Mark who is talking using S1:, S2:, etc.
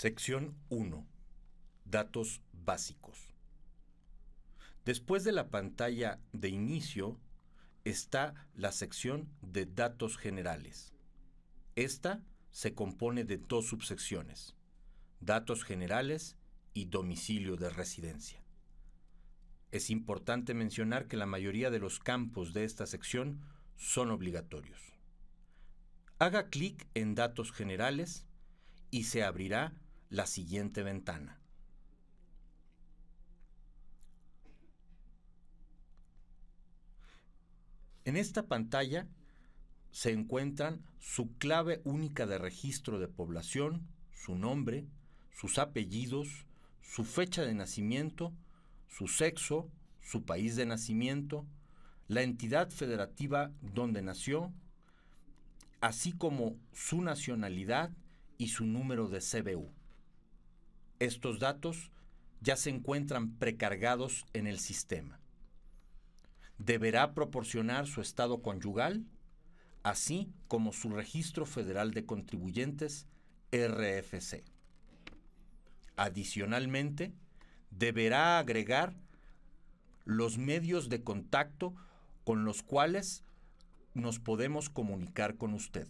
S1: Sección 1. Datos básicos. Después de la pantalla de inicio está la sección de datos generales. Esta se compone de dos subsecciones, datos generales y domicilio de residencia. Es importante mencionar que la mayoría de los campos de esta sección son obligatorios. Haga clic en datos generales y se abrirá la siguiente ventana. En esta pantalla se encuentran su clave única de registro de población, su nombre, sus apellidos, su fecha de nacimiento, su sexo, su país de nacimiento, la entidad federativa donde nació, así como su nacionalidad y su número de CBU estos datos ya se encuentran precargados en el sistema. Deberá proporcionar su estado conyugal, así como su registro federal de contribuyentes, RFC. Adicionalmente, deberá agregar los medios de contacto con los cuales nos podemos comunicar con usted.